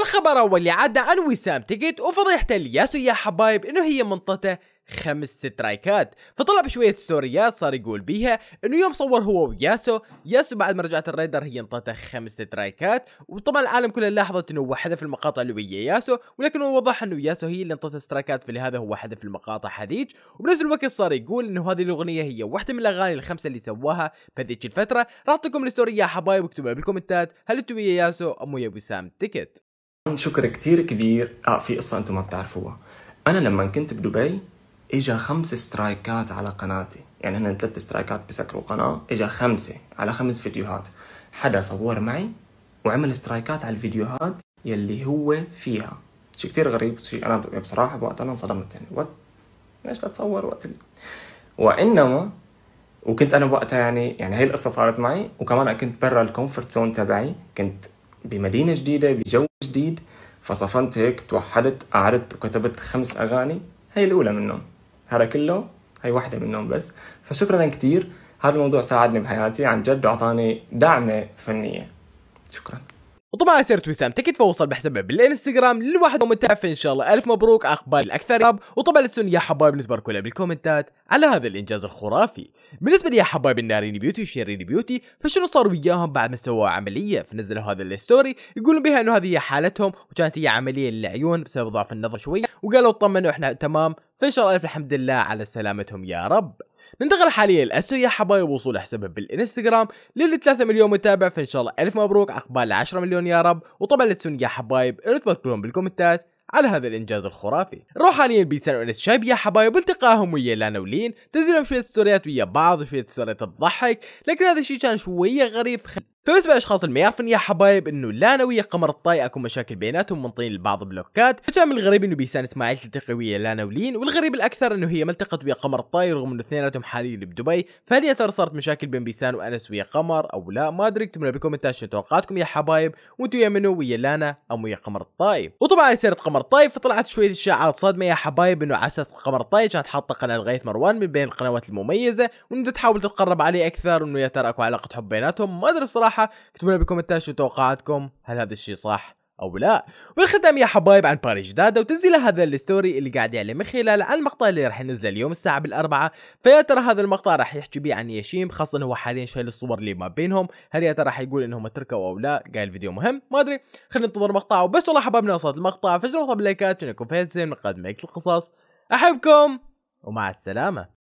الخبر اول عدى عن وسام تيكت وفضيحة الياسو يا حبايب انه هي منطته خمس سترايكات فطلب شوية ستوريات صار يقول بيها انه يوم صور هو وياسو ياسو بعد ما رجعت الريدر هي انطته خمس سترايكات وطبعا العالم كله لاحظت انه هو حذف المقاطع اللي ويا ياسو ولكن هو وضح انه ياسو هي اللي انطته سترايكات فلهذا هو حذف المقاطع هذيك وبنفس الوقت صار يقول انه هذه الاغنية هي واحدة من الاغاني الخمسة اللي سواها بهذيك الفترة راح اعطيكم الستوري يا حبايب واكتبوا بالكومنتات هل انتم ويا ياسو ام ويا وسام تيكت شكر كتير كبير اه في قصه انتم ما بتعرفوها انا لما كنت بدبي اجا خمس سترايكات على قناتي يعني هن ثلاث سترايكات بسكروا قناه اجا خمسه على خمس فيديوهات حدا صور معي وعمل سترايكات على الفيديوهات يلي هو فيها شيء كتير غريب شيء انا بصراحه بوقت انا انصدمت يعني وات ليش لا تصور وقت اللي. وانما وكنت انا بوقتها يعني يعني هي القصه صارت معي وكمان كنت برا الكومفورت زون تبعي كنت بمدينة جديدة بجو جديد فصفنت هيك توحدت قعدت وكتبت خمس أغاني هاي الأولى منهم هذا كله هاي واحدة منهم بس فشكرا كتير هذا الموضوع ساعدني بحياتي عن جد وأعطاني دعمة فنية شكرا وطبعا سيرة وسام تكت فوصل بحسابه بالانستغرام للواحد ممتع فان شاء الله الف مبروك اخبار الاكثر وطبعا لسون يا حبايب نتبارك كلها بالكومنتات على هذا الانجاز الخرافي بالنسبه لي يا حبايب الناريني بيوتي وشيريني بيوتي فشنو صار وياهم بعد ما سووا عمليه فنزلوا هذا الستوري يقولون بها انه هذه هي حالتهم وكانت هي عمليه للعيون بسبب ضعف النظر شويه وقالوا اطمنوا احنا تمام فان شاء الله الف الحمد لله على سلامتهم يا رب ننتقل حاليا للاسيو يا حبايب وصول حسابه بالانستغرام للي 3 مليون متابع فان شاء الله الف مبروك عقبال 10 مليون يا رب وطبعا لا تنسون يا حبايب انه تباركلهم بالكومنتات على هذا الانجاز الخرافي روح حاليا بيسان وانس شايب يا حبايب التقاهم ويا لانا ولين تنزلهم شويه ستوريات ويا بعض وشويه ستوريات الضحك لكن هذا الشيء كان شويه غريب خل... فبالنسبه للاشخاص اللي ما يعرفون يا حبايب انه لانا ويا قمر الطاي اكو مشاكل بيناتهم من طين لبعض بلوكات فكان من الغريب انه بيسان اسماعيل تلتقي ويا لانا ولين والغريب الاكثر انه هي ما التقت ويا قمر الطاي رغم انه اثنيناتهم حاليا بدبي فهل يا ترى صارت مشاكل بين بيسان وانس ويا قمر او لا ما ادري اكتبوا بالكومنتات شنو توقعاتكم يا حبايب وانتم يا منو ويا لانا ام ويا قمر الطاي وطبعا على سيره قمر الطاي فطلعت شويه اشاعات صادمه يا حبايب انه على اساس قمر الطاي كانت حاطه قناه لغايه مروان من بين القنوات المميزه وانه تحاول تتقرب عليه اكثر وانه يا ترى اكو علاقه حب بيناتهم ما ادري الصراحه صراحة اكتبوا لنا بالكومنتات شو توقعاتكم هل هذا الشيء صح او لا والختام يا حبايب عن باريس جدادة وتنزيل هذا الستوري اللي قاعد يعلم من خلاله عن المقطع اللي راح ينزله اليوم الساعه بالاربعه فيا ترى هذا المقطع راح يحكي بيه عن يشيم خاصه انه هو حاليا شايل الصور اللي ما بينهم هل يا ترى راح يقول انهم تركوا او لا قال الفيديو مهم ما ادري خلينا ننتظر مقطعه وبس والله حبايبنا وصلت المقطع فجروا باللايكات يكون فيزن من قدمك القصص احبكم ومع السلامه